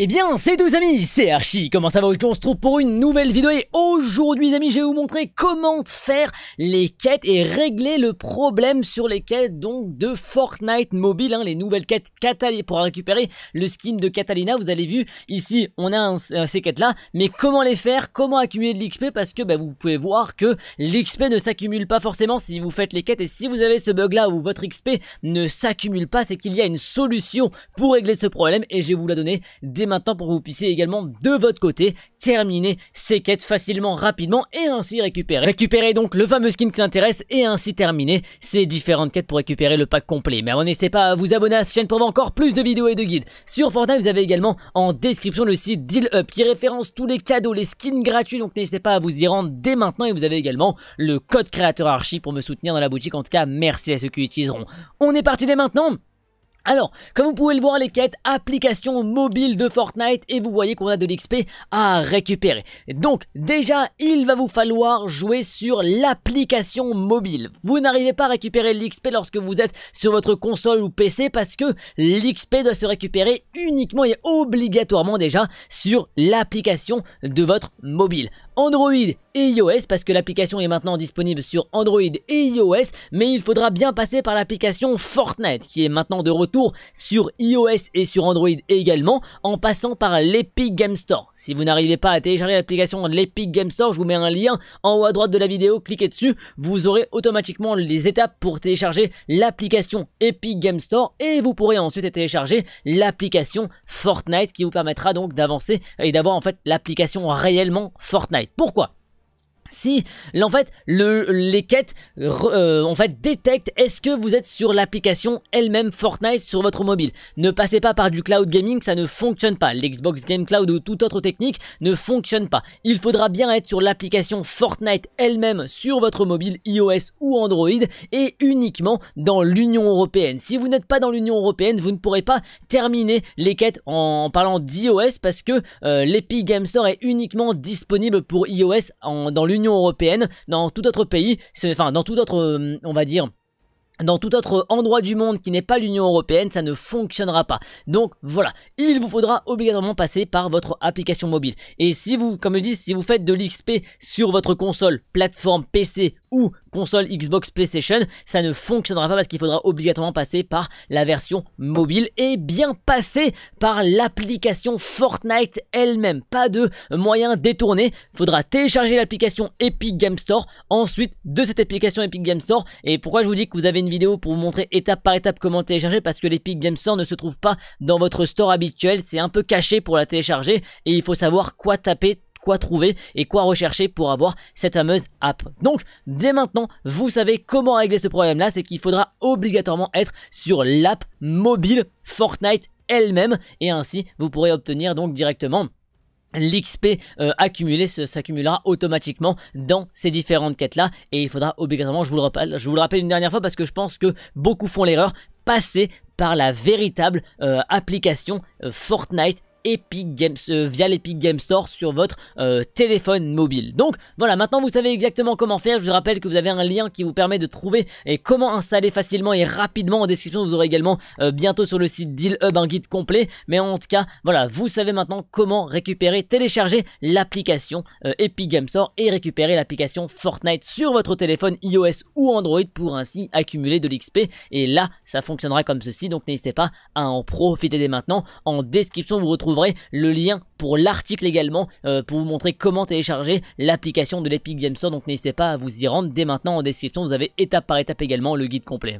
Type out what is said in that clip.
Eh bien, c'est tous amis, c'est Archie, comment ça va Aujourd'hui on se trouve pour une nouvelle vidéo et aujourd'hui amis, je vais vous montrer comment faire les quêtes et régler le problème sur les quêtes donc de Fortnite Mobile, hein, les nouvelles quêtes Catalina pour récupérer le skin de Catalina, vous avez vu, ici on a euh, ces quêtes là, mais comment les faire, comment accumuler de l'XP parce que bah, vous pouvez voir que l'XP ne s'accumule pas forcément si vous faites les quêtes et si vous avez ce bug là où votre XP ne s'accumule pas, c'est qu'il y a une solution pour régler ce problème et je vais vous la donner dès maintenant pour que vous puissiez également de votre côté terminer ces quêtes facilement, rapidement et ainsi récupérer. Récupérer donc le fameux skin qui s'intéresse et ainsi terminer ces différentes quêtes pour récupérer le pack complet. Mais n'hésitez pas à vous abonner à cette chaîne pour voir encore plus de vidéos et de guides. Sur Fortnite, vous avez également en description le site Deal Up qui référence tous les cadeaux, les skins gratuits. Donc n'hésitez pas à vous y rendre dès maintenant et vous avez également le code créateur archi pour me soutenir dans la boutique. En tout cas, merci à ceux qui utiliseront. On est parti dès maintenant alors, comme vous pouvez le voir, les quêtes applications mobile de Fortnite et vous voyez qu'on a de l'XP à récupérer. Donc, déjà, il va vous falloir jouer sur l'application mobile. Vous n'arrivez pas à récupérer l'XP lorsque vous êtes sur votre console ou PC parce que l'XP doit se récupérer uniquement et obligatoirement déjà sur l'application de votre mobile. Android et iOS parce que l'application est maintenant disponible sur Android et iOS mais il faudra bien passer par l'application Fortnite qui est maintenant de retour sur iOS et sur Android également en passant par l'Epic Game Store. Si vous n'arrivez pas à télécharger l'application de l'Epic Game Store, je vous mets un lien en haut à droite de la vidéo, cliquez dessus, vous aurez automatiquement les étapes pour télécharger l'application Epic Game Store et vous pourrez ensuite télécharger l'application Fortnite qui vous permettra donc d'avancer et d'avoir en fait l'application réellement Fortnite. Pourquoi si en fait les quêtes euh, en fait détectent est-ce que vous êtes sur l'application elle-même Fortnite sur votre mobile. Ne passez pas par du cloud gaming, ça ne fonctionne pas. L'Xbox Game Cloud ou toute autre technique ne fonctionne pas. Il faudra bien être sur l'application Fortnite elle-même sur votre mobile iOS ou Android et uniquement dans l'Union Européenne. Si vous n'êtes pas dans l'Union Européenne, vous ne pourrez pas terminer les quêtes en, parlant d'iOS parce que euh, l'Epic Game Store est uniquement disponible pour iOS dans l'Union l'Union Européenne, dans tout autre pays, enfin dans tout autre, euh, on va dire, dans tout autre endroit du monde qui n'est pas l'Union Européenne, ça ne fonctionnera pas. Donc voilà, il vous faudra obligatoirement passer par votre application mobile. Et si vous, comme je dis, si vous faites de l'XP sur votre console, plateforme PC ou console Xbox PlayStation, ça ne fonctionnera pas parce qu'il faudra obligatoirement passer par la version mobile et bien passer par l'application Fortnite elle-même. Pas de moyen détourné. Faudra télécharger l'application Epic Game Store. Ensuite, de cette application Epic Game Store, et pourquoi je vous dis que vous avez vidéo pour vous montrer étape par étape comment télécharger parce que l'Epic Game Store ne se trouve pas dans votre store habituel, c'est un peu caché pour la télécharger et il faut savoir quoi taper quoi trouver et quoi rechercher pour avoir cette fameuse app. Donc, dès maintenant, vous savez comment régler ce problème-là, c'est qu'il faudra obligatoirement être sur l'app mobile Fortnite elle-même et ainsi vous pourrez obtenir donc directement l'XP euh, accumulé s'accumulera automatiquement dans ces différentes quêtes là et il faudra obligatoirement, je vous le rappelle, je vous le rappelle une dernière fois parce que je pense que beaucoup font l'erreur, passer par la véritable euh, application euh, Fortnite Epic Games, euh, via l'Epic Games Store sur votre euh, téléphone mobile. Donc voilà, maintenant vous savez exactement comment faire. Je vous rappelle que vous avez un lien qui vous permet de trouver et comment installer facilement et rapidement. En description, vous aurez également euh, bientôt sur le site Deal Hub un guide complet. Mais en tout cas, voilà, vous savez maintenant comment récupérer, télécharger l'application Epic Games Store et récupérer l'application Fortnite sur votre téléphone iOS ou Android pour ainsi accumuler de l'XP. Et là, ça fonctionnera comme ceci. Donc n'hésitez pas à en profiter dès maintenant. En description, vous retrouvez le lien pour l'article également euh, pour vous montrer comment télécharger l'application de l'Epic Games Store. Donc n'hésitez pas à vous y rendre dès maintenant en description. Vous avez étape par étape également le guide complet.